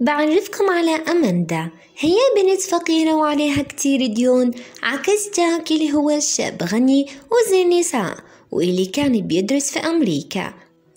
بعرفكم على أماندا هي بنت فقيرة وعليها كتير ديون عكس جاك اللي هو شاب غني وزي النساء واللي كان بيدرس في أمريكا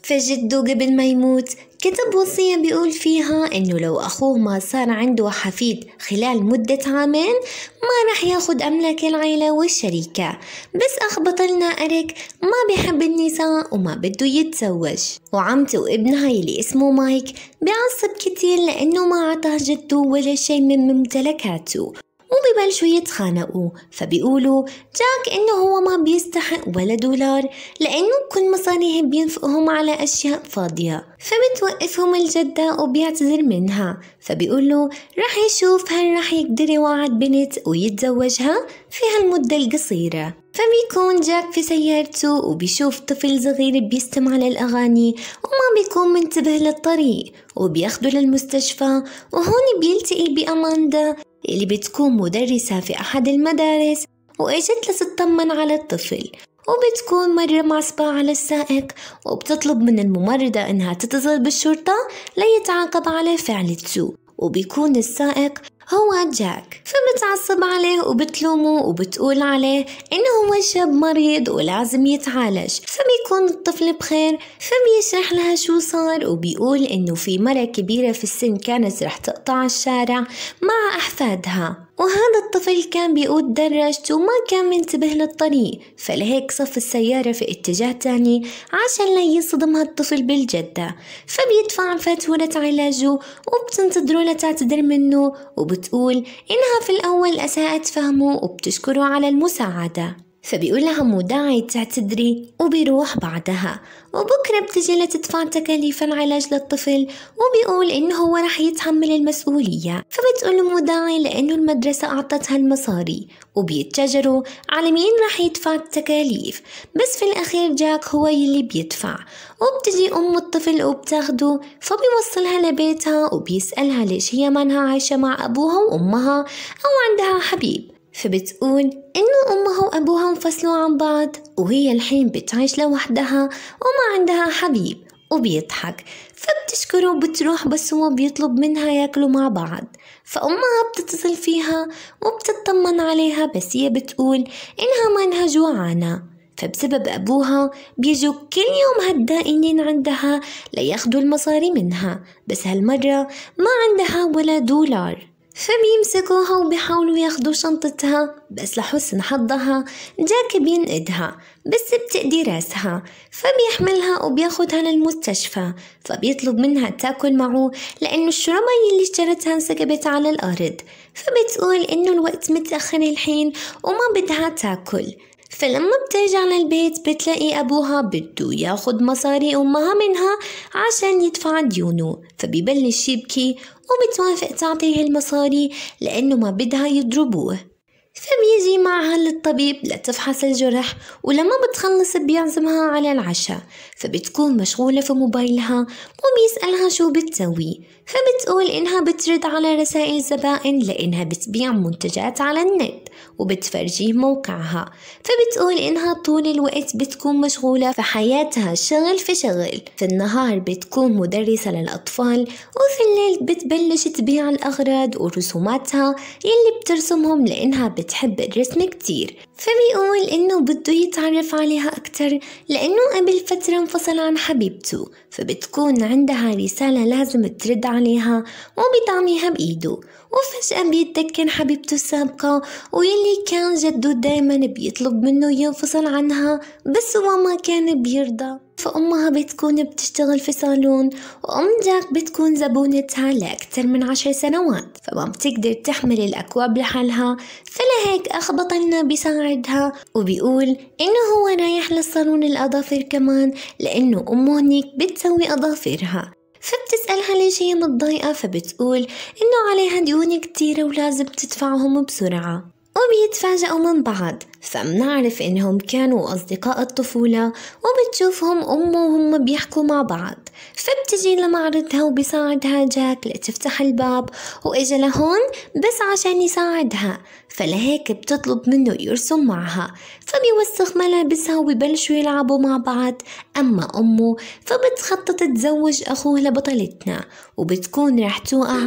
فجده قبل ما يموت كتب وصية بيقول فيها إنه لو أخوه ما صار عنده حفيد خلال مدة عامين ما رح ياخد أملاك العيلة والشريكة بس أخ بطلنا أريك ما بيحب النساء وما بده يتزوج وعمته وابنها يلي اسمه مايك بيعصب كتير لأنه ما عطاه جده ولا شي من ممتلكاته شوية يتخانقوا فبيقولوا جاك إنه هو ما بيستحق ولا دولار لأنه كل مصاريه بينفقهم على أشياء فاضية فبتوقفهم الجدة وبيعتذر منها فبيقول له رح يشوف هل رح يقدر يوعد بنت ويتزوجها في هالمدة القصيرة فبيكون جاك في سيارته وبيشوف طفل صغير بيستمع للأغاني وما بيكون منتبه للطريق وبياخده للمستشفى وهون بيلتقي بأماندا اللي بتكون مدرسة في أحد المدارس وإجت لتطمن على الطفل وبتكون مرة معصبة على السائق وبتطلب من الممرضة إنها تتصل بالشرطة ليتعاقب على فعل السوء وبيكون السائق هو جاك فبتعصب عليه وبتلومه وبتقول عليه إنه هو شاب مريض ولازم يتعالج فبيكون الطفل بخير فبيشرح لها شو صار وبيقول إنه في مرة كبيرة في السن كانت رح تقطع الشارع مع أحفادها وهذا الطفل كان بيقود دراجته وما كان منتبه للطريق فلهيك صف السيارة في اتجاه تاني عشان لا يصدم هالطفل بالجدة فبيدفع فاتورة علاجه وبتنتظره لتعتذر منه وبتقول إنها في الأول أساءت فهمه وبتشكره على المساعدة فبيقول لها مداعي تعتذري وبيروح بعدها وبكرة بتجي لتدفع تكاليف العلاج للطفل وبيقول إنه هو رح يتحمل المسؤولية فبتقول مداعي لأنه المدرسة أعطتها المصاري وبيتشجروا على مين رح يدفع التكاليف بس في الأخير جاك هو يلي بيدفع وبتجي أم الطفل وبتاخده فبيوصلها لبيتها وبيسألها ليش هي منها عايشة مع أبوها وأمها أو عندها حبيب فبتقول إنه أمها وأبوها انفصلوا عن بعض وهي الحين بتعيش لوحدها وما عندها حبيب وبيضحك فبتشكره وبتروح بس هو بيطلب منها ياكلوا مع بعض فأمها بتتصل فيها وبتطمن عليها بس هي بتقول إنها مانها جوعانة فبسبب أبوها بيجوا كل يوم هالدائنين عندها لياخدوا المصاري منها بس هالمرة ما عندها ولا دولار فبيمسكوها وبيحاولوا ياخدوا شنطتها بس لحسن حظها جاك بينقدها بس بتقدي راسها فبيحملها وبياخدها للمستشفى فبيطلب منها تاكل معه لأنه الشرمي اللي اشترتها انسكبت على الأرض فبتقول إنه الوقت متأخر الحين وما بدها تاكل فلما بترجع للبيت بتلاقي أبوها بده ياخد مصاري أمها منها عشان يدفع ديونه فبيبلش يبكي وبتوافق تعطيه المصاري لأنه ما بدها يضربوه فبيجي معها للطبيب لتفحص الجرح ولما بتخلص بيعزمها على العشاء فبتكون مشغولة في موبايلها وبيسألها شو بتسوي فبتقول إنها بترد على رسائل زبائن لإنها بتبيع منتجات على النت وبتفرجيه موقعها فبتقول إنها طول الوقت بتكون مشغولة في حياتها شغل في شغل في النهار بتكون مدرسة للأطفال وفي الليل بتبلش تبيع الأغراض ورسوماتها يلي بترسمهم لأنها بتحب الرسم كتير فبيقول إنه بده يتعرف عليها أكتر لأنه قبل فترة انفصل عن حبيبته فبتكون عندها رسالة لازم ترد عليها وبيدعميها بإيده وفجأة بيتذكر حبيبته السابقة ويلي كان جده دايما بيطلب منه ينفصل عنها بس هو ما كان بيرضى فأمها بتكون بتشتغل في صالون وأم جاك بتكون زبونتها لأكثر من عشر سنوات فما بتقدر تحمل الأكواب لحالها فلهيك أخ بطلنا بيساعدها وبيقول إنه هو رايح للصالون الأظافر كمان لأنه أمه هنيك بتسوي أظافرها فبتسألها ليش هي متضايقة فبتقول إنه عليها ديون كتيرة ولازم تدفعهم بسرعة وبيتفاجئوا من بعض فمنعرف إنهم كانوا أصدقاء الطفولة وبتشوفهم أمه وهم بيحكوا مع بعض فبتجي لمعرضها وبيساعدها جاك لتفتح الباب وإجا لهون بس عشان يساعدها فلهيك بتطلب منه يرسم معها فبيوسخ ملابسها وبيبلشوا يلعبوا مع بعض أما أمه فبتخطط تزوج أخوه لبطلتنا وبتكون رح توقع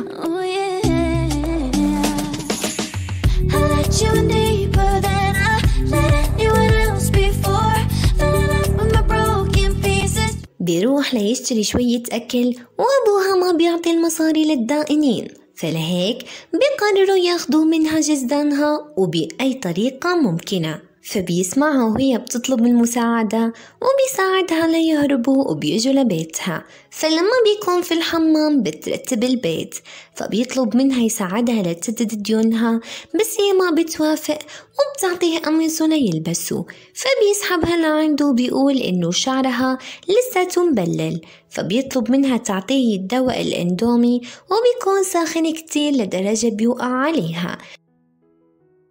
بيروح ليشتري شوية أكل وأبوها ما بيعطي المصاري للدائنين فلهيك بيقرروا ياخدوا منها جزدانها وبأي طريقة ممكنة فبيسمعها وهي بتطلب المساعدة وبيساعدها ليهربوا وبيجوا لبيتها فلما بيكون في الحمام بترتب البيت فبيطلب منها يساعدها لتسدد ديونها بس هي ما بتوافق وبتعطيه قميصه ليلبسه فبيسحبها لعنده وبيقول إنه شعرها لساته مبلل فبيطلب منها تعطيه الدواء الاندومي وبيكون ساخن كتير لدرجة بيوقع عليها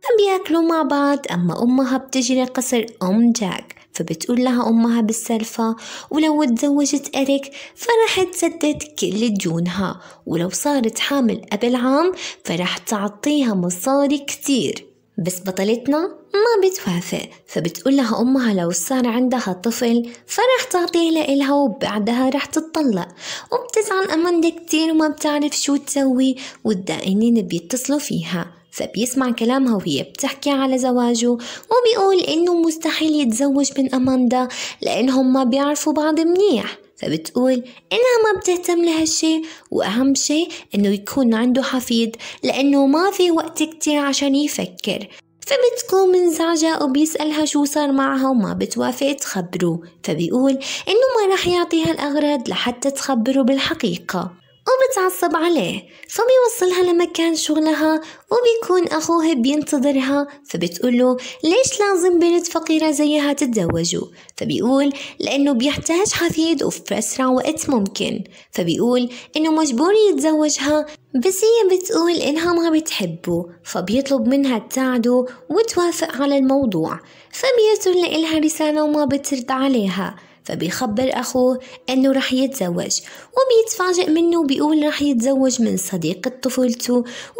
عم بياكلوا مع بعض أما أمها بتجري قصر أم جاك فبتقول لها أمها بالسلفة ولو اتزوجت إريك فرح تسدد كل ديونها ولو صارت حامل قبل عام فرح تعطيها مصاري كتير بس بطلتنا ما بتوافق فبتقول لها أمها لو صار عندها طفل فرح تعطيه لإلها وبعدها رح تتطلق وبتزعل أماندا كتير وما بتعرف شو تسوي والدائنين بيتصلوا فيها فبيسمع كلامها وهي بتحكي على زواجه وبيقول إنه مستحيل يتزوج من أماندا لأنهم ما بيعرفوا بعض منيح فبتقول إنها ما بتهتم لهالشي وأهم شي إنه يكون عنده حفيد لأنه ما في وقت كتير عشان يفكر فبتكون منزعجة وبيسألها شو صار معها وما بتوافق تخبره فبيقول إنه ما رح يعطيها الأغراض لحتى تخبره بالحقيقة وبتعصب عليه فبيوصلها لمكان شغلها وبيكون أخوها بينتظرها فبتقوله ليش لازم بنت فقيرة زيها تتزوجوا فبيقول لأنه بيحتاج حفيد وفي أسرع وقت ممكن فبيقول إنه مجبور يتزوجها بس هي بتقول إنها ما بتحبه فبيطلب منها تساعده وتوافق على الموضوع فبيرسل لإلها رسالة وما بترد عليها فبيخبر أخوه أنه رح يتزوج وبيتفاجئ منه وبيقول رح يتزوج من صديقة طفولته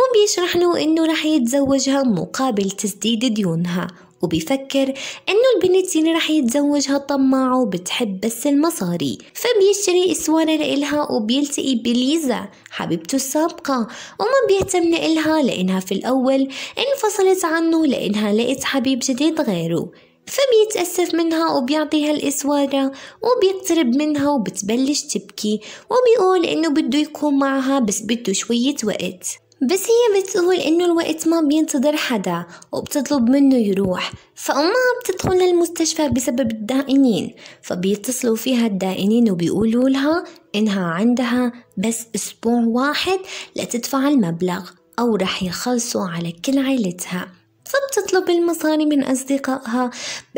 وبيشرح له أنه رح يتزوجها مقابل تسديد ديونها وبيفكر انه البنت اللي رح يتزوجها طماعة وبتحب بس المصاري فبيشتري اسوارة لإلها وبيلتقي بليزا حبيبته السابقة وما بيهتم لإلها لإنها في الأول انفصلت عنه لإنها لقت حبيب جديد غيره فبيتأسف منها وبيعطيها الإسوارة وبيقترب منها وبتبلش تبكي وبيقول إنه بده يكون معها بس بده شوية وقت بس هي بتقول إنه الوقت ما بينتظر حدا وبتطلب منه يروح فأمها بتدخل للمستشفى بسبب الدائنين فبيتصلوا فيها الدائنين وبيقولوا لها إنها عندها بس أسبوع واحد لتدفع المبلغ أو رح يخلصوا على كل عيلتها فبتطلب المصاري من أصدقائها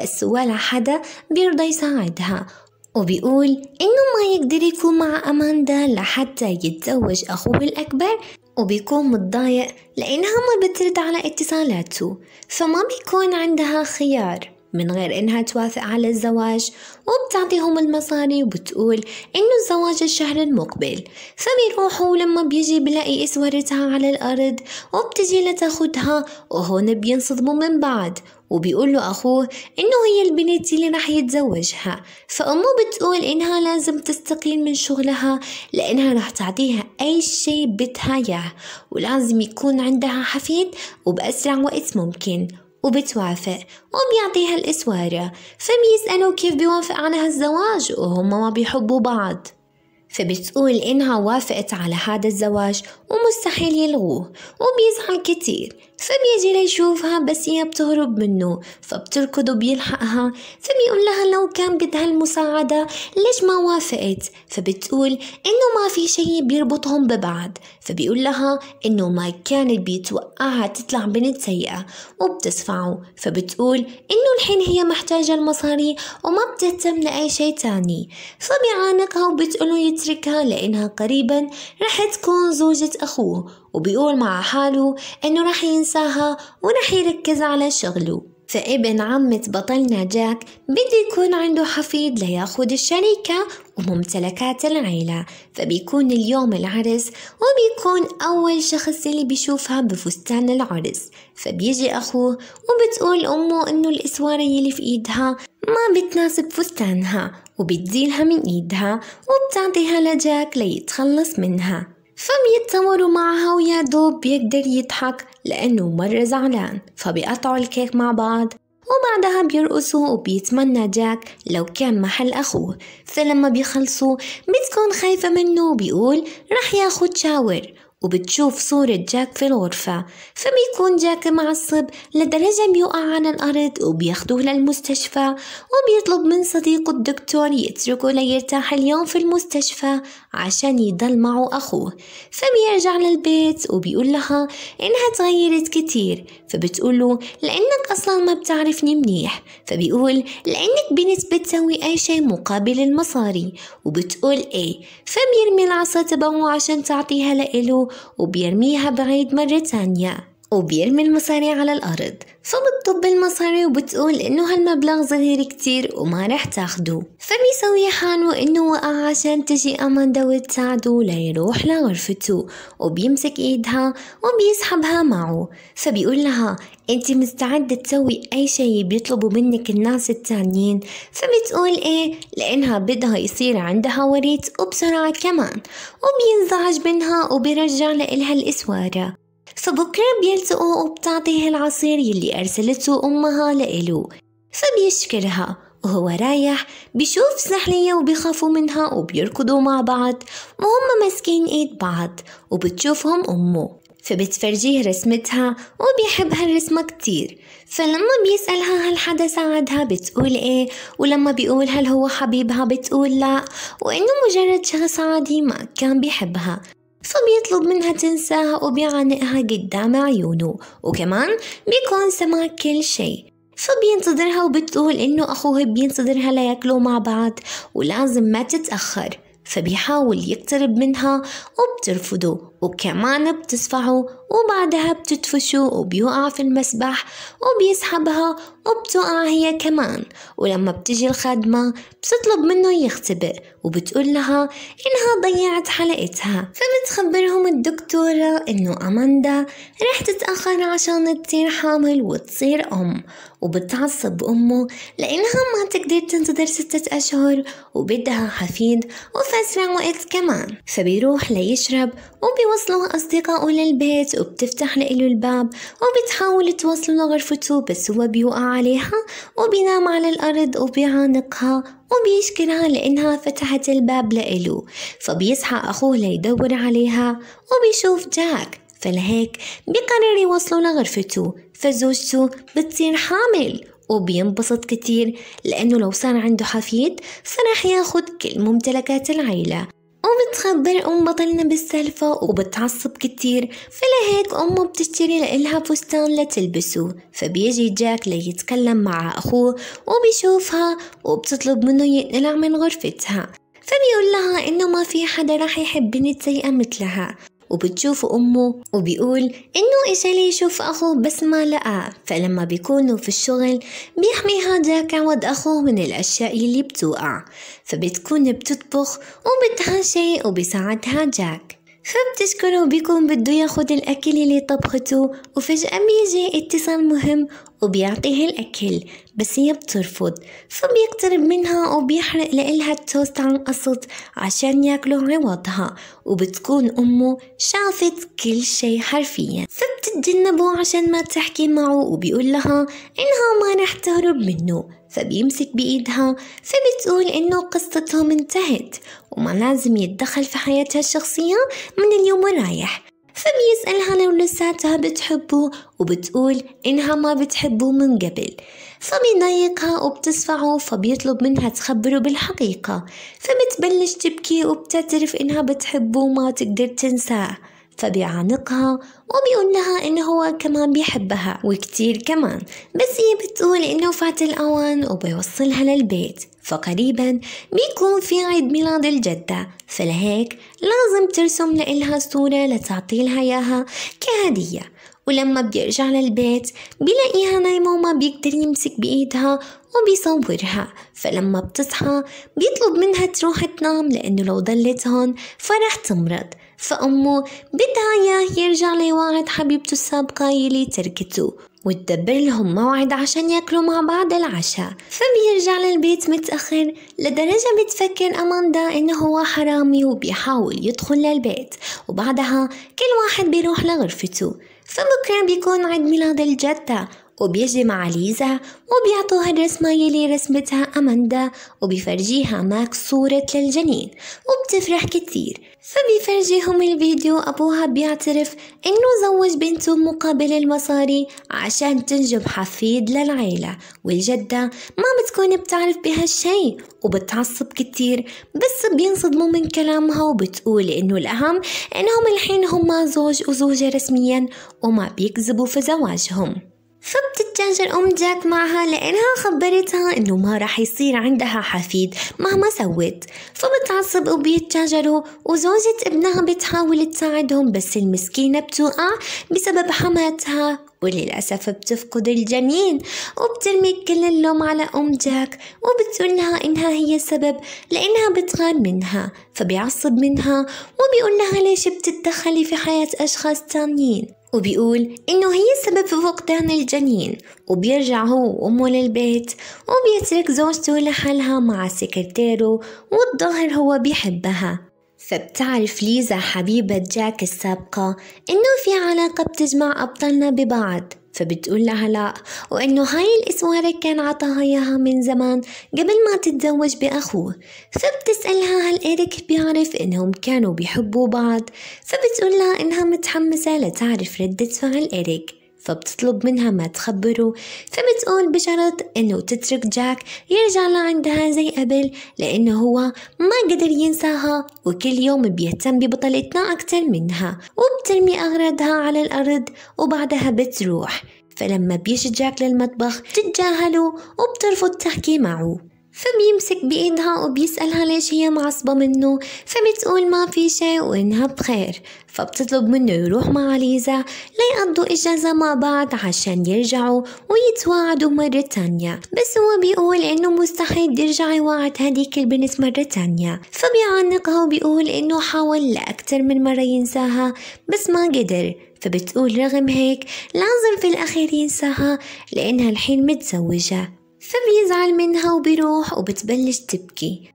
بس ولا حدا بيرضى يساعدها وبيقول إنه ما يقدر يكون مع أماندا لحتى يتزوج أخوه الأكبر وبيكون متضايق لأنها ما بترد على اتصالاته فما بيكون عندها خيار من غير إنها توافق على الزواج وبتعطيهم المصاري وبتقول إنه الزواج الشهر المقبل فبيروحوا لما بيجي بلاقي إسورتها على الأرض وبتجي لتاخدها وهون بينصدموا من بعض وبيقول له أخوه إنه هي البنت اللي رح يتزوجها فأمه بتقول إنها لازم تستقيل من شغلها لأنها رح تعطيها أي شي بدها إياه ولازم يكون عندها حفيد وبأسرع وقت ممكن وبتوافق وبيعطيها الإسوارة فبيسألوا كيف بيوافق على هالزواج وهم ما بيحبوا بعض فبتقول إنها وافقت على هذا الزواج ومستحيل يلغوه وبيزعل كتير فبيجي ليشوفها بس هي بتهرب منه فبتركض وبيلحقها فبيقول لها لو كان بدها المساعدة ليش ما وافقت فبتقول إنه ما في شي بيربطهم ببعض فبيقول لها إنه ما كانت بيتوقعها تطلع بنت سيئة وبتدفعه فبتقول إنه الحين هي محتاجة المصاري وما بتهتم لأي شي تاني فبيعانقها وبتقوله يتركها لأنها قريبا رح تكون زوجة أخوه وبيقول مع حاله إنه رح ينساها ورح يركز على شغله فابن عمة بطلنا جاك بده يكون عنده حفيد لياخد الشركة وممتلكات العيلة فبيكون اليوم العرس وبيكون أول شخص اللي بيشوفها بفستان العرس فبيجي أخوه وبتقول أمه إنه الإسوارة اللي في إيدها ما بتناسب فستانها وبتزيلها من إيدها وبتعطيها لجاك ليتخلص منها فم يتسولوا معها ويا دوب بيقدر يضحك لأنه مرة زعلان فبيقطعوا الكيك مع بعض وبعدها بيرقصوا وبيتمنى جاك لو كان محل أخوه فلما بيخلصوا بتكون خايفة منه وبيقول رح ياخد شاور وبتشوف صورة جاك في الغرفة فبيكون جاك معصب لدرجة بيقع على الأرض وبياخدوه للمستشفى وبيطلب من صديقه الدكتور يتركه ليرتاح اليوم في المستشفى عشان يضل معه أخوه فبيرجع للبيت وبيقول لها إنها تغيرت كتير فبتقوله لأنك أصلا ما بتعرفني منيح فبيقول لأنك بنت بتسوي أي شيء مقابل المصاري وبتقول إيه فبيرمي العصا تبعه عشان تعطيها لإله وبيرميها بعيد مرة تانية وبيرمي المصاري على الأرض فبتطب المصاري وبتقول إنه هالمبلغ صغير كتير وما رح تاخده فبيسوي حاله إنه وقع عشان تجي أماندا وتساعده ليروح لغرفته وبيمسك إيدها وبيسحبها معه فبيقول لها انت مستعدة تسوي اي شي بيطلبوا منك الناس التانيين فبتقول ايه لانها بدها يصير عندها وريت وبسرعة كمان وبينزعج منها وبيرجع لإلها الاسوارة فبكرة بيلتقوا وبتعطيه العصير يلي أرسلته أمها لإلو فبيشكرها وهو رايح بيشوف سحلية وبيخافوا منها وبيركضوا مع بعض وهم ماسكين ايد بعض وبتشوفهم أمه فبتفرجيه رسمتها وبيحب هالرسمة كتير فلما بيسألها هل حدا ساعدها بتقول ايه ولما بيقول هل هو حبيبها بتقول لا وانه مجرد شخص عادي ما كان بيحبها فبيطلب منها تنساها وبيعانقها قدام عيونه وكمان بيكون سمع كل شي فبينتظرها وبتقول إنه أخوها بينتظرها لياكلوا مع بعض ولازم ما تتأخر فبيحاول يقترب منها وبترفضه وكمان بتدفعه وبعدها بتدفشه وبيقع في المسبح وبيسحبها وبتقع هي كمان ولما بتجي الخادمة بتطلب منه يختبئ وبتقول لها إنها ضيعت حلقتها فبتخبرهم الدكتورة إنه أماندا رح تتأخر عشان تصير حامل وتصير أم وبتعصب أمه لأنها ما تقدر تنتظر ستة أشهر وبدها حفيد وفي أسرع وقت كمان فبيروح ليشرب وبيوصله أصدقائه للبيت وبتفتح له الباب وبتحاول توصله لغرفته بس هو بيوقع عليها وبينام على الأرض وبيعانقها وبيشكرها لأنها فتحت الباب لإله فبيصحى أخوه ليدور عليها وبيشوف جاك فلهيك بقرر يوصله لغرفته فزوجته بتصير حامل وبينبسط كتير لأنه لو صار عنده حفيد فرح ياخد كل ممتلكات العيلة وبتخبر أم بطلنا بالسالفة وبتعصب كتير فلهيك أمه بتشتري لإلها فستان لتلبسه فبيجي جاك ليتكلم مع أخوه وبيشوفها وبتطلب منه ينقلع من غرفتها فبيقول لها إنه ما في حدا راح يحب بنت سيئة مثلها وبتشوف أمه وبيقول إنه إجا ليشوف أخوه بس ما لقاه فلما بيكونوا في الشغل بيحمي هذاك عوض أخوه من الأشياء اللي بتوقع فبتكون بتطبخ شيء وبيساعد هاجاك فبتشكره بيكون بده ياخد الأكل اللي طبخته وفجأة بيجي اتصال مهم وبيعطيه الأكل بس هي بترفض فبيقترب منها وبيحرق لإلها التوست عن قصد عشان ياكله عوضها وبتكون أمه شافت كل شي حرفيا فبتتجنبه عشان ما تحكي معه وبيقول لها إنها ما رح تهرب منه فبيمسك بإيدها فبتقول إنه قصتهم انتهت وما لازم يتدخل في حياتها الشخصية من اليوم ورايح فبيسألها لو لساتها بتحبه وبتقول إنها ما بتحبه من قبل فبيضايقها وبتصفعه فبيطلب منها تخبره بالحقيقة فبتبلش تبكي وبتعترف إنها بتحبه وما تقدر تنساه فبيعانقها وبيقول لها إنه هو كمان بيحبها وكتير كمان بس هي بتقول إنه فات الأوان وبيوصلها للبيت فقريبا بيكون في عيد ميلاد الجدة فلهيك لازم ترسم لإلها صورة لتعطيلها إياها كهدية ولما بيرجع للبيت بيلاقيها نايمة وما بيقدر يمسك بإيدها وبيصورها فلما بتصحى بيطلب منها تروح تنام لأنه لو ضلت هون فرح تمرض فأمه بدها إياه يرجع ليواعد حبيبته السابقة يلي تركته وتدبر لهم موعد عشان ياكلوا مع بعض العشاء فبيرجع للبيت متأخر لدرجة بتفكر أماندا إنه هو حرامي وبيحاول يدخل للبيت وبعدها كل واحد بيروح لغرفته فبكرة بيكون عيد ميلاد الجدة وبيجي مع ليزا وبيعطوها الرسمة يلي رسمتها أماندا وبيفرجيها ماك صورة للجنين وبتفرح كتير فبيفرجيهم الفيديو أبوها بيعترف إنه زوج بنته مقابل المصاري عشان تنجب حفيد للعيلة والجدة ما بتكون بتعرف بهالشي وبتعصب كتير بس بينصدموا من كلامها وبتقول إنه الأهم إنهم الحين هما زوج وزوجة رسميا وما بيكذبوا في زواجهم فبتتجنج أم جاك معها لأنها خبرتها إنه ما رح يصير عندها حفيد مهما سوت فبتعصب وبيتجاجروا وزوجة ابنها بتحاول تساعدهم بس المسكينة بتوقع بسبب حماتها وللأسف بتفقد الجنين وبترمي كل اللوم على أم جاك وبتقولها إنها هي السبب لأنها بتغار منها فبيعصب منها وبيقولها ليش بتتدخلي في حياة أشخاص تانيين وبيقول إنه هي السبب في فقدان الجنين وبيرجع هو وأمه للبيت وبيترك زوجته لحالها مع سكرتيره والظاهر هو بيحبها فبتعرف ليزا حبيبة جاك السابقة إنه في علاقة بتجمع أبطالنا ببعض فبتقول لها لا وإنه هاي الإسوارة كان عطاها إياها من زمان قبل ما تتزوج بأخوه فبتسألها هل إيريك بيعرف إنهم كانوا بيحبوا بعض فبتقول لها إنها متحمسة لتعرف ردة فعل إيريك فبتطلب منها ما تخبره فبتقول بشرط انه تترك جاك يرجع لعندها زي قبل لانه هو ما قدر ينساها وكل يوم بيهتم ببطلتنا اكتر منها وبترمي اغراضها على الارض وبعدها بتروح فلما بيجي جاك للمطبخ بتتجاهله وبترفض تحكي معه فبيمسك بإيدها وبيسألها ليش هي معصبة منه فبتقول ما في شيء وإنها بخير فبتطلب منه يروح مع ليزا ليقضوا إجازة مع بعض عشان يرجعوا ويتواعدوا مرة تانية بس هو بيقول إنه مستحيل يرجع يواعد هديك البنت مرة تانية فبيعانقها وبيقول إنه حاول لأكتر من مرة ينساها بس ما قدر فبتقول رغم هيك لازم في الأخير ينساها لأنها الحين متزوجة فبيزعل منها وبيروح وبتبلش تبكي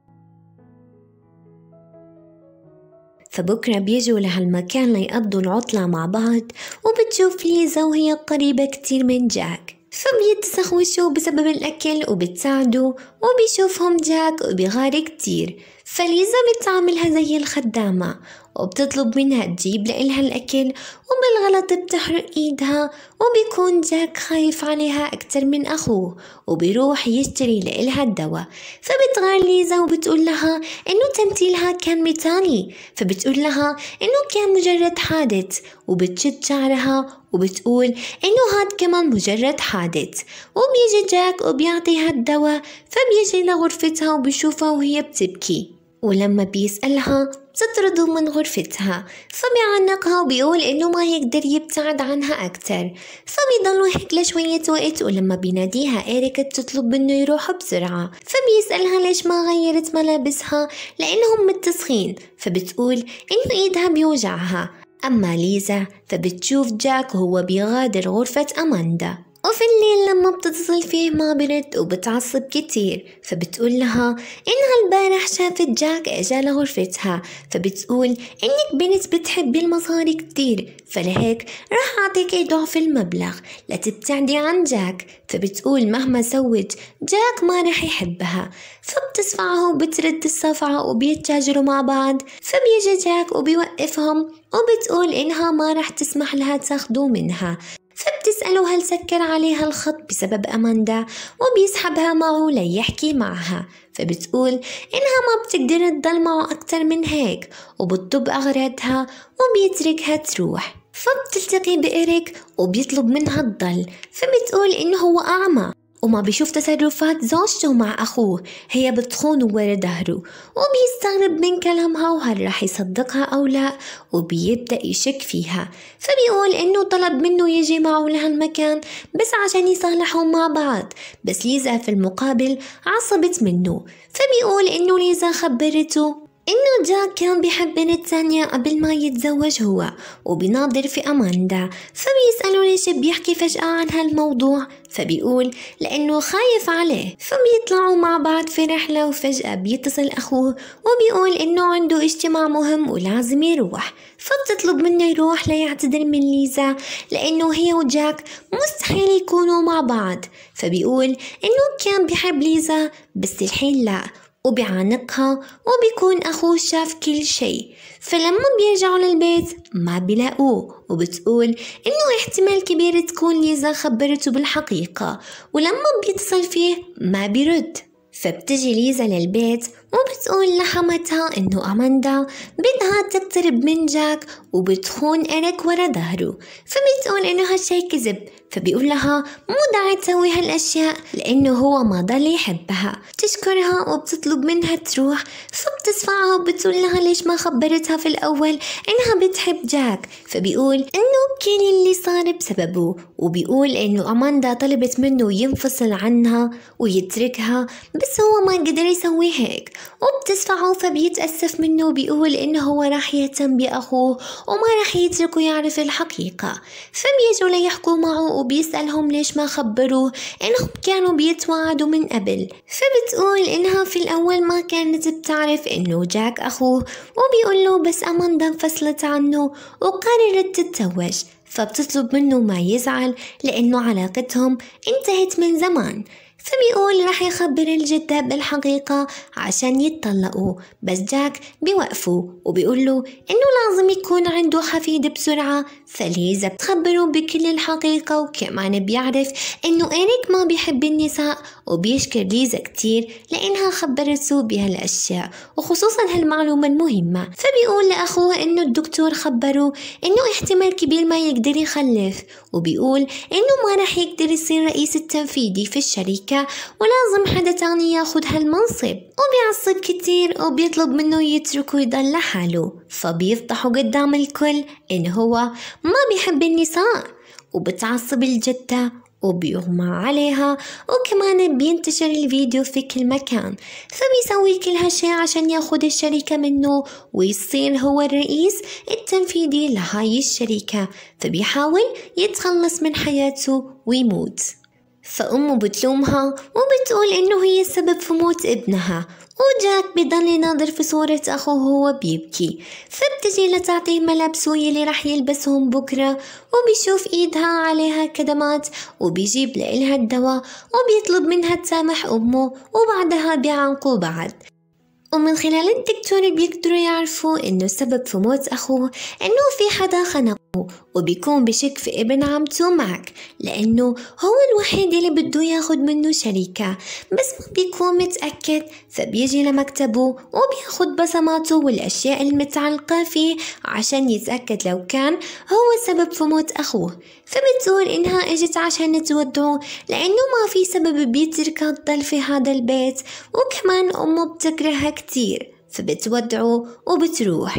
فبكرة بيجوا لهالمكان ليقضوا العطلة مع بعض وبتشوف ليزا وهي قريبة كتير من جاك فبيتسخوشوا بسبب الأكل وبتساعده وبيشوفهم جاك وبيغار كتير فليزا بتعاملها زي الخدامة وبتطلب منها تجيب لإلها الأكل وبالغلط بتحرق إيدها وبيكون جاك خايف عليها أكتر من أخوه وبيروح يشتري لإلها الدواء فبتغار ليزا وبتقول لها إنه تمثيلها كان مثالي فبتقول لها إنه كان مجرد حادث وبتشد شعرها وبتقول إنه هاد كمان مجرد حادث وبيجي جاك وبيعطيها الدواء فبيجي لغرفتها وبيشوفها وهي بتبكي ولما بيسألها تطرده من غرفتها فبيعنقها وبيقول إنه ما يقدر يبتعد عنها أكتر فبيضلوا يحكلها شوية وقت ولما بيناديها إيريكا بتطلب منه يروح بسرعة فبيسألها ليش ما غيرت ملابسها لأنهم متسخين فبتقول إنه إيدها بيوجعها أما ليزا فبتشوف جاك وهو بيغادر غرفة أماندا وفي الليل لما بتتصل فيه ما برد وبتعصب كتير فبتقول لها إنها البارح شافت جاك إجا لغرفتها فبتقول إنك بنت بتحبي المصاري كتير فلهيك راح أعطيك ضعف المبلغ لتبتعدي عن جاك فبتقول مهما سوت جاك ما راح يحبها فبتصفعه وبترد الصفعة وبيتشاجروا مع بعض فبيجي جاك وبيوقفهم وبتقول إنها ما راح تسمح لها تاخدوا منها فبتسأله هل سكر عليها الخط بسبب أماندا وبيسحبها معه ليحكي معها فبتقول إنها ما بتقدر تضل معه أكتر من هيك وبتطب أغراضها وبيتركها تروح فبتلتقي بإيريك وبيطلب منها تضل فبتقول إنه هو أعمى وما بيشوف تصرفات زوجته مع أخوه هي بتخونه ورا ظهره وبيستغرب من كلامها وهل راح يصدقها أو لا وبيبدأ يشك فيها فبيقول إنه طلب منه يجي معه لهالمكان بس عشان يصالحوا مع بعض بس ليزا في المقابل عصبت منه فبيقول إنه ليزا خبرته إنه جاك كان بحب بنت تانية قبل ما يتزوج هو وبناظر في أماندا فبيسألوا ليش بيحكي فجأة عن هالموضوع فبيقول لأنه خايف عليه فبيطلعوا مع بعض في رحلة وفجأة بيتصل أخوه وبيقول إنه عنده اجتماع مهم ولازم يروح فبتطلب منه يروح ليعتذر من ليزا لأنه هي وجاك مستحيل يكونوا مع بعض فبيقول إنه كان بحب ليزا بس الحين لأ وبعانقها وبيكون أخوه شاف كل شي فلما بيرجعوا للبيت ما بيلاقوه وبتقول إنه احتمال كبير تكون ليزا خبرته بالحقيقة ولما بيتصل فيه ما بيرد فبتجي ليزا للبيت وبتقول لحمتها إنه أماندا بدها تقترب من جاك وبتخون إريك ورا ظهره فبتقول إنه هالشي كذب فبيقول لها مو داعي تسوي هالأشياء لأنه هو ما ضل يحبها بتشكرها وبتطلب منها تروح فبتصفعها وبتقول لها ليش ما خبرتها في الأول إنها بتحب جاك فبيقول إنه كان اللي صار بسببه وبيقول إنه أماندا طلبت منه ينفصل عنها ويتركها بس هو ما قدر يسوي هيك وبتسمعه فبيتأسف منه وبيقول إنه هو راح يهتم بأخوه وما راح يتركه يعرف الحقيقة فبيجوا ليحكوا معه وبيسألهم ليش ما خبروه إنهم كانوا بيتوعدوا من قبل فبتقول إنها في الأول ما كانت بتعرف إنه جاك أخوه وبيقول له بس أماندا انفصلت عنه وقررت تتزوج فبتطلب منه ما يزعل لأنه علاقتهم انتهت من زمان فبيقول رح يخبر الجدة بالحقيقة عشان يتطلقوا بس جاك بيوقفه وبيقول له إنه لازم يكون عنده حفيد بسرعة فليزا بتخبره بكل الحقيقة وكمان بيعرف إنه إيريك ما بيحب النساء وبيشكر ليزا كتير لإنها خبرته بهالأشياء وخصوصا هالمعلومة المهمة فبيقول لأخوه إنه الدكتور خبره إنه احتمال كبير ما يقدر يخلف وبيقول إنه ما رح يقدر يصير رئيس التنفيذي في الشركة ولازم حدا تاني ياخد هالمنصب وبيعصب كتير وبيطلب منه يتركه يضل لحاله فبيفضحوا قدام الكل إن هو ما بيحب النساء وبتعصب الجدة وبيغمى عليها وكمان بينتشر الفيديو في كل مكان فبيسوي كل هالشي عشان ياخد الشركة منه ويصير هو الرئيس التنفيذي لهاي الشركة فبيحاول يتخلص من حياته ويموت فأمه بتلومها وبتقول إنه هي السبب في موت ابنها وجاك بضل ناظر في صورة أخوه وهو بيبكي فبتجي لتعطيه ملابسه يلي راح يلبسهم بكرة وبيشوف إيدها عليها كدمات وبيجيب لإلها الدواء وبيطلب منها تسامح أمه وبعدها بيعنقه بعد ومن خلال الدكتور بيقدروا يعرفوا إنه السبب في موت أخوه إنه في حدا خنق وبيكون بشك في ابن عمته معك لأنه هو الوحيد اللي بده ياخد منه شريكة بس ما بيكون متأكد فبيجي لمكتبه وبياخد بصماته والأشياء المتعلقة فيه عشان يتأكد لو كان هو سبب في موت أخوه فبتقول إنها إجت عشان تودعه لأنه ما في سبب بيتركها تضل في هذا البيت وكمان أمه بتكرهها كتير فبتودعه وبتروح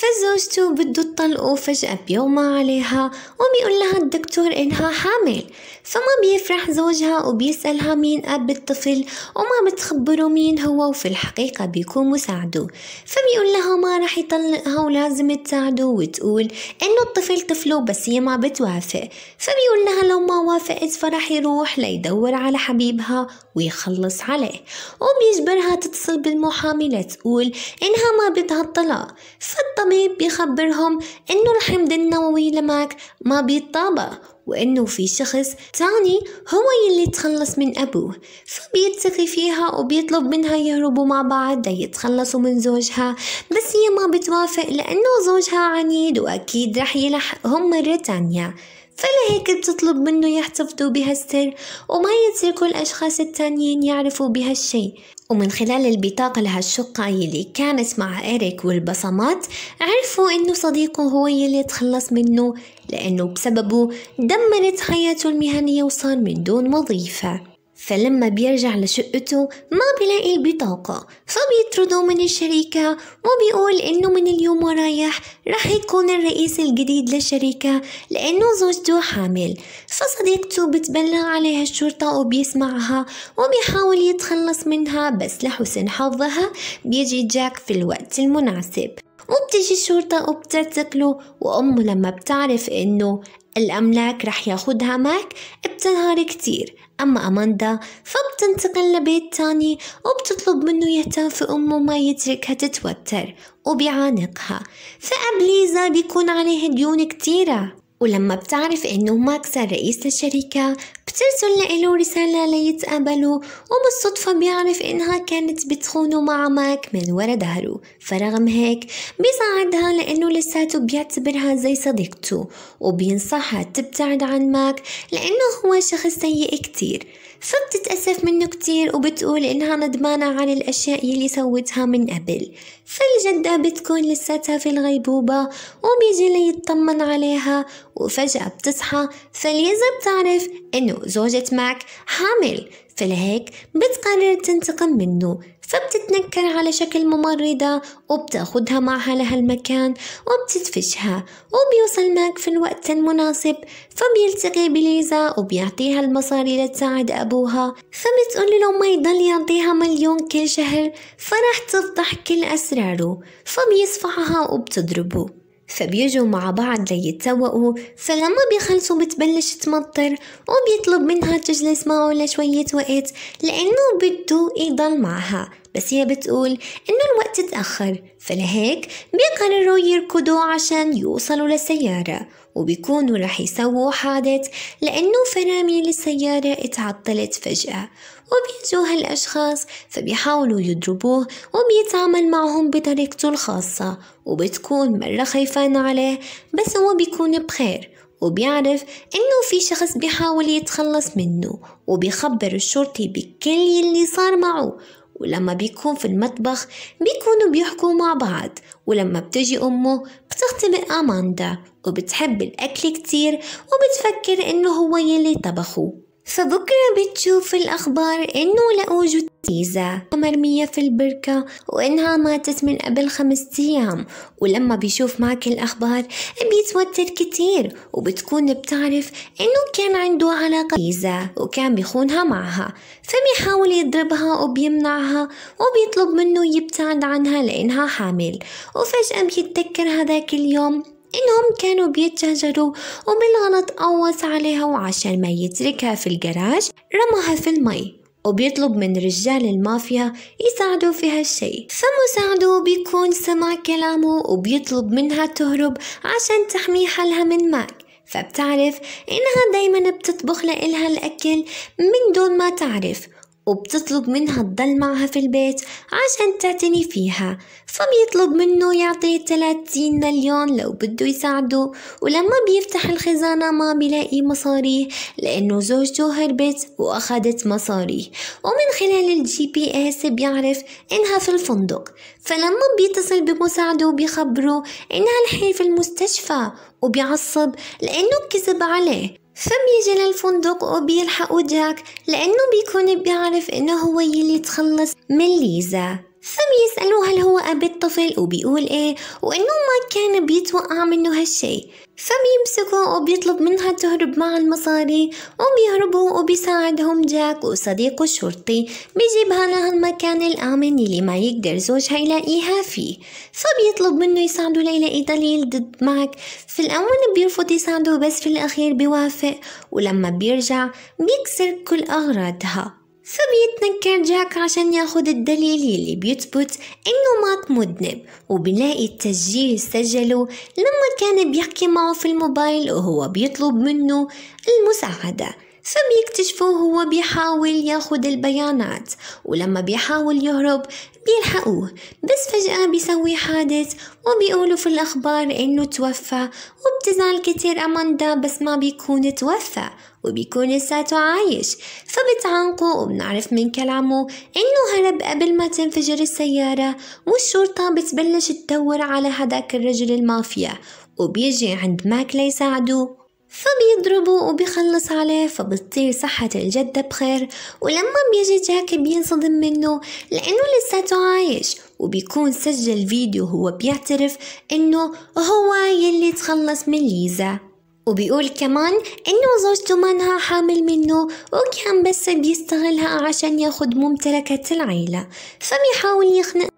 فزوجته بده تطلقه فجأة بيوم ما عليها وبيقول لها الدكتور إنها حامل فما بيفرح زوجها وبيسألها مين أب الطفل وما بتخبره مين هو وفي الحقيقة بيكون مساعده فبيقول لها ما رح يطلقها ولازم تساعده وتقول إنه الطفل طفله بس هي ما بتوافق فبيقول لها لو ما وافقت فرح يروح ليدور على حبيبها ويخلص عليه وبيجبرها تتصل بالمحامي لتقول إنها ما بدها الطلاق فالطبيب بيخبرهم إنه الحمض النووي لماك ما بيتطابق وإنه في شخص تاني هو يلي تخلص من أبوه فبيتقي فيها وبيطلب منها يهربوا مع بعض ليتخلصوا من زوجها بس هي ما بتوافق لأنه زوجها عنيد وأكيد رح يلحقهم مرة تانية فلهيك بتطلب منه يحتفظوا بهالسر وما يتركوا الأشخاص التانيين يعرفوا بهالشي ومن خلال البطاقة لهالشقة يلي كانت مع إيريك والبصمات عرفوا إنه صديقه هو يلي تخلص منه لأنه بسببه دمرت حياته المهنية وصار من دون وظيفة فلما بيرجع لشقته ما بلاقي البطاقة فبيطرده من الشركة وبيقول إنه من اليوم ورايح رح يكون الرئيس الجديد للشركة لأنه زوجته حامل فصديقته بتبلغ عليها الشرطة وبيسمعها وبيحاول يتخلص منها بس لحسن حظها بيجي جاك في الوقت المناسب وبتجي الشرطة وبتعتقله وأمه لما بتعرف إنه الأملاك رح ياخدها معك بتنهار كتير أما أماندا فبتنتقل لبيت تاني وبتطلب منه يهتم في أمه ما يتركها تتوتر وبيعانقها فأبليزا بيكون عليه ديون كتيرة ولما بتعرف إنه ماكس الرئيس للشركة بترسل له رسالة ليتقابلوا وبالصدفة بيعرف إنها كانت بتخونه مع ماك من ورا ظهره فرغم هيك بيساعدها لأنه لساته بيعتبرها زي صديقته وبينصحها تبتعد عن ماك لأنه هو شخص سيء كتير صرت تتأسف منه كتير وبتقول إنها ندمانة على الأشياء يلي سوتها من قبل فالجدة بتكون لساتها في الغيبوبة وبيجي ليطمن عليها وفجأة بتصحى فليزا بتعرف إنه زوجة ماك حامل فلهيك بتقرر تنتقم منه فبتتنكر على شكل ممرضة وبتاخدها معها لهالمكان وبتدفشها وبيوصل ماك في الوقت المناسب فبيلتقي بليزا وبيعطيها المصاري لتساعد أبوها فبتقول له ما يضل يعطيها مليون كل شهر فراح تفضح كل أسراره فبيصفعها وبتضربه فبيجوا مع بعض ليتسوقوا فلما بيخلصوا بتبلش تمطر وبيطلب منها تجلس معه لشوية وقت لأنه بده يضل معها بس هي بتقول إنه الوقت اتأخر فلهيك بيقرروا يركضوا عشان يوصلوا للسيارة وبيكونوا رح يسووا حادث لأنه فراميل السيارة اتعطلت فجأة وبيجوا هالأشخاص فبيحاولوا يضربوه وبيتعامل معهم بطريقته الخاصة وبتكون مرة خايفان عليه بس هو بيكون بخير وبيعرف إنه في شخص بيحاول يتخلص منه وبيخبر الشرطي بكل اللي صار معه ولما بيكون في المطبخ بيكونوا بيحكوا مع بعض ولما بتجي أمه بتختبئ أماندا وبتحب الأكل كتير وبتفكر إنه هو يلي طبخه فبكرة بتشوف الأخبار إنه لقوا جثيزة مرمية في البركة وإنها ماتت من قبل خمسة أيام ولما بيشوف معك الأخبار بيتوتر كتير وبتكون بتعرف إنه كان عنده علاقة جثيزة وكان بيخونها معها فبيحاول يضربها وبيمنعها وبيطلب منه يبتعد عنها لأنها حامل وفجأة بيتذكر هذاك اليوم إنهم كانوا بيتشاجروا وبالغلط قوص عليها وعشان ما يتركها في الجراج رماها في المي وبيطلب من رجال المافيا يساعدوا في هالشي فمساعده بيكون سمع كلامه وبيطلب منها تهرب عشان تحمي حالها من ماك فبتعرف إنها دايما بتطبخ لإلها الأكل من دون ما تعرف وبتطلب منها تضل معها في البيت عشان تعتني فيها فبيطلب منه يعطيه 30 مليون لو بده يساعده ولما بيفتح الخزانة ما بيلاقي مصاريه لأنه زوجته هربت وأخذت مصاريه ومن خلال الجي بي اس بيعرف إنها في الفندق فلما بيتصل بمساعده بيخبره إنها الحين في المستشفى وبيعصب لأنه كذب عليه فبيجي للفندق وبيلحق جاك لأنه بيكون بيعرف إنه هو يلي تخلص من ليزا فبيسألوه هل هو أب الطفل وبيقول إيه وإنه ما كان بيتوقع منه هالشي فبيمسكوا وبيطلب منها تهرب مع المصاري وبيهربوا وبيساعدهم جاك وصديقه الشرطي بيجيبها المكان الآمن اللي ما يقدر زوجها يلاقيها فيه فبيطلب منه يساعده ليلاقي دليل ضد ماك في الأول بيرفض يساعده بس في الأخير بيوافق ولما بيرجع بيكسر كل أغراضها فبيتنكر جاك عشان ياخد الدليل اللي بيثبت انه ماك مذنب وبيلاقي التسجيل سجله لما كان بيحكي معه في الموبايل وهو بيطلب منه المساعدة فبيكتشفوه هو بيحاول ياخد البيانات ولما بيحاول يهرب بيلحقوه بس فجأة بيسوي حادث وبيقولوا في الأخبار إنه توفى وبتزعل كتير أماندا بس ما بيكون توفى وبيكون لساته عايش فبتعانقه وبنعرف من كلامه إنه هرب قبل ما تنفجر السيارة والشرطة بتبلش تدور على هداك الرجل المافيا وبيجي عند ماك ليساعده فبيضربه وبيخلص عليه فبتطير صحة الجدة بخير ولما بيجي جاك بينصدم منه لأنه لساته عايش وبيكون سجل فيديو هو بيعترف إنه هو يلي تخلص من ليزا وبيقول كمان إنه زوجته منها حامل منه وكان بس بيستغلها عشان ياخد ممتلكات العيلة فبيحاول يخنق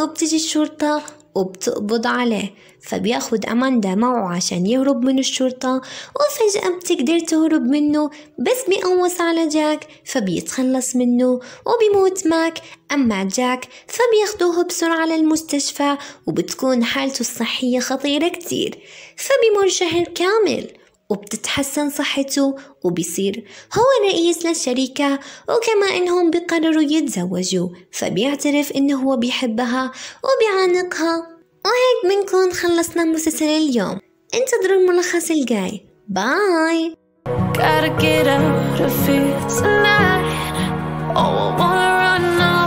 وبتجي الشرطة وبتقبض عليه فبياخد أماندا معه عشان يهرب من الشرطة وفجأة بتقدر تهرب منه بس بيقوص على جاك فبيتخلص منه وبيموت ماك أما جاك فبياخدوه بسرعة للمستشفى وبتكون حالته الصحية خطيرة كتير فبيمر شهر كامل وبتتحسن صحته وبيصير هو رئيس للشركة وكما إنهم بيقرروا يتزوجوا فبيعترف إنه هو بيحبها وبيعانقها وهيك بنكون خلصنا مسلسل اليوم انتظروا الملخص الجاي باي Gotta get out of here tonight Oh, I wanna run now